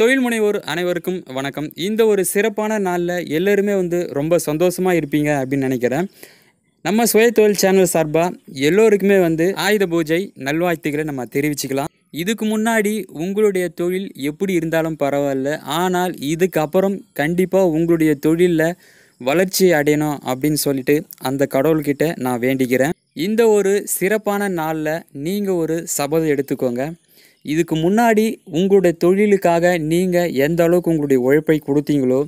தொழில் முனைவோர் அனைவருக்கும் வணக்கம் இந்த ஒரு சிறப்பான நாளில் எல்லோருமே வந்து ரொம்ப சந்தோஷமாக இருப்பீங்க அப்படின்னு நினைக்கிறேன் நம்ம சுய தொழில் சேனல் சார்பாக எல்லோருக்குமே வந்து ஆயுத பூஜை நல்வாழ்த்துக்களை நம்ம தெரிவிச்சுக்கலாம் இதுக்கு முன்னாடி உங்களுடைய தொழில் எப்படி இருந்தாலும் பரவாயில்ல ஆனால் இதுக்கப்புறம் கண்டிப்பாக உங்களுடைய தொழிலில் வளர்ச்சி அடையணும் அப்படின்னு சொல்லிட்டு அந்த கடவுள்கிட்ட நான் வேண்டிக்கிறேன் இந்த ஒரு சிறப்பான நாளில் நீங்கள் ஒரு சபதம் எடுத்துக்கோங்க இதுக்கு முன்னாடி உங்களுடைய தொழிலுக்காக நீங்கள் எந்த அளவுக்கு உங்களுடைய உழைப்பை கொடுத்தீங்களோ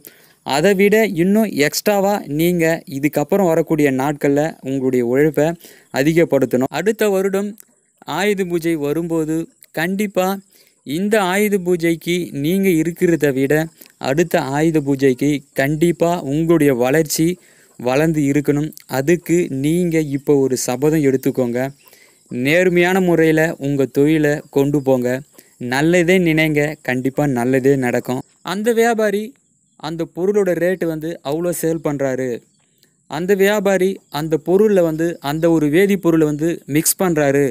அதை விட இன்னும் எக்ஸ்ட்ராவாக நீங்கள் இதுக்கப்புறம் வரக்கூடிய நாட்களில் உங்களுடைய உழைப்பை அதிகப்படுத்தணும் அடுத்த வருடம் ஆயுத பூஜை வரும்போது கண்டிப்பாக இந்த ஆயுத பூஜைக்கு நீங்கள் இருக்கிறத விட அடுத்த ஆயுத பூஜைக்கு கண்டிப்பாக உங்களுடைய வளர்ச்சி வளர்ந்து இருக்கணும் அதுக்கு நீங்கள் இப்போ ஒரு சபதம் எடுத்துக்கோங்க நேர்மையான முறையில் உங்கள் தொழிலை கொண்டு போங்க நல்லதே நினைங்க கண்டிப்பாக நல்லதே நடக்கும் அந்த வியாபாரி அந்த பொருளோட ரேட்டு வந்து அவ்வளோ சேல் பண்ணுறாரு அந்த வியாபாரி அந்த பொருளில் வந்து அந்த ஒரு வேதிப்பொருளை வந்து மிக்ஸ் பண்ணுறாரு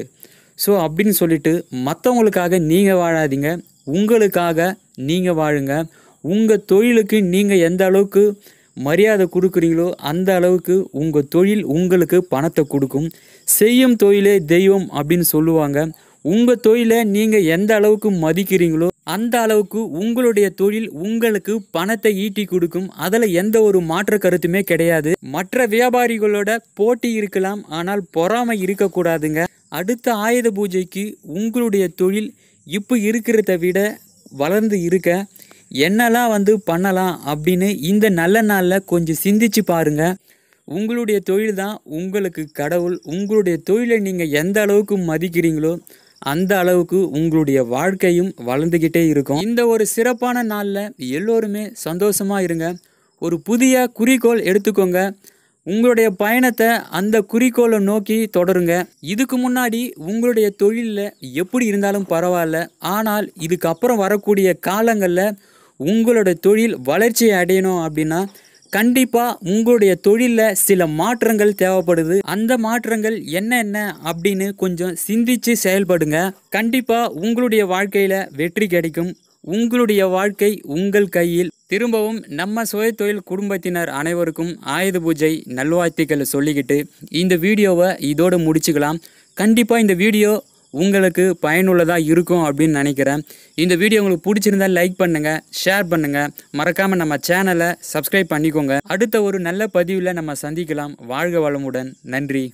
ஸோ அப்படின்னு சொல்லிட்டு மற்றவங்களுக்காக நீங்கள் வாழாதீங்க உங்களுக்காக நீங்கள் வாழுங்க உங்கள் தொழிலுக்கு நீங்கள் எந்த அளவுக்கு மரியாதை கொடுக்குறீங்களோ அந்த அளவுக்கு உங்கள் தொழில் உங்களுக்கு பணத்தை கொடுக்கும் செய்யும் தொழிலே தெய்வம் அப்படின்னு சொல்லுவாங்க உங்கள் தொழிலை நீங்கள் எந்த அளவுக்கு மதிக்கிறீங்களோ அந்த அளவுக்கு உங்களுடைய தொழில் உங்களுக்கு பணத்தை ஈட்டி கொடுக்கும் அதில் எந்த ஒரு மாற்று கருத்துமே கிடையாது மற்ற வியாபாரிகளோட போட்டி இருக்கலாம் ஆனால் பொறாமை இருக்கக்கூடாதுங்க அடுத்த ஆயுத பூஜைக்கு உங்களுடைய தொழில் இப்போ இருக்கிறத விட வளர்ந்து இருக்க என்னெல்லாம் வந்து பண்ணலாம் அப்படின்னு இந்த நல்ல நாளில் கொஞ்சம் சிந்திச்சு பாருங்கள் உங்களுடைய தொழில் தான் உங்களுக்கு கடவுள் உங்களுடைய தொழிலை நீங்கள் எந்த அளவுக்கு மதிக்கிறீங்களோ அந்த அளவுக்கு உங்களுடைய வாழ்க்கையும் வளர்ந்துக்கிட்டே இருக்கும் இந்த ஒரு சிறப்பான நாளில் எல்லோருமே சந்தோஷமாக இருங்க ஒரு புதிய குறிக்கோள் எடுத்துக்கோங்க உங்களுடைய பயணத்தை அந்த குறிக்கோளை நோக்கி தொடருங்க இதுக்கு முன்னாடி உங்களுடைய தொழிலில் எப்படி இருந்தாலும் பரவாயில்ல ஆனால் இதுக்கப்புறம் வரக்கூடிய காலங்களில் உங்களோட தொழில் வளர்ச்சியை அடையணும் அப்படின்னா கண்டிப்பாக உங்களுடைய தொழிலில் சில மாற்றங்கள் தேவைப்படுது அந்த மாற்றங்கள் என்னென்ன அப்படின்னு கொஞ்சம் சிந்திச்சு செயல்படுங்க கண்டிப்பாக உங்களுடைய வாழ்க்கையில் வெற்றி கிடைக்கும் உங்களுடைய வாழ்க்கை உங்கள் கையில் திரும்பவும் நம்ம சுய தொழில் குடும்பத்தினர் அனைவருக்கும் ஆயுத பூஜை நல்வாழ்த்துக்களை சொல்லிக்கிட்டு இந்த வீடியோவை இதோடு முடிச்சுக்கலாம் கண்டிப்பாக இந்த வீடியோ உங்களுக்கு பயனுள்ளதாக இருக்கும் அப்படின்னு நினைக்கிறேன் இந்த வீடியோ உங்களுக்கு பிடிச்சிருந்தால் லைக் பண்ணுங்கள் ஷேர் பண்ணுங்கள் மறக்காமல் நம்ம சேனலை சப்ஸ்கிரைப் பண்ணிக்கோங்க அடுத்த ஒரு நல்ல பதிவில் நம்ம சந்திக்கலாம் வாழ்க வளமுடன் நன்றி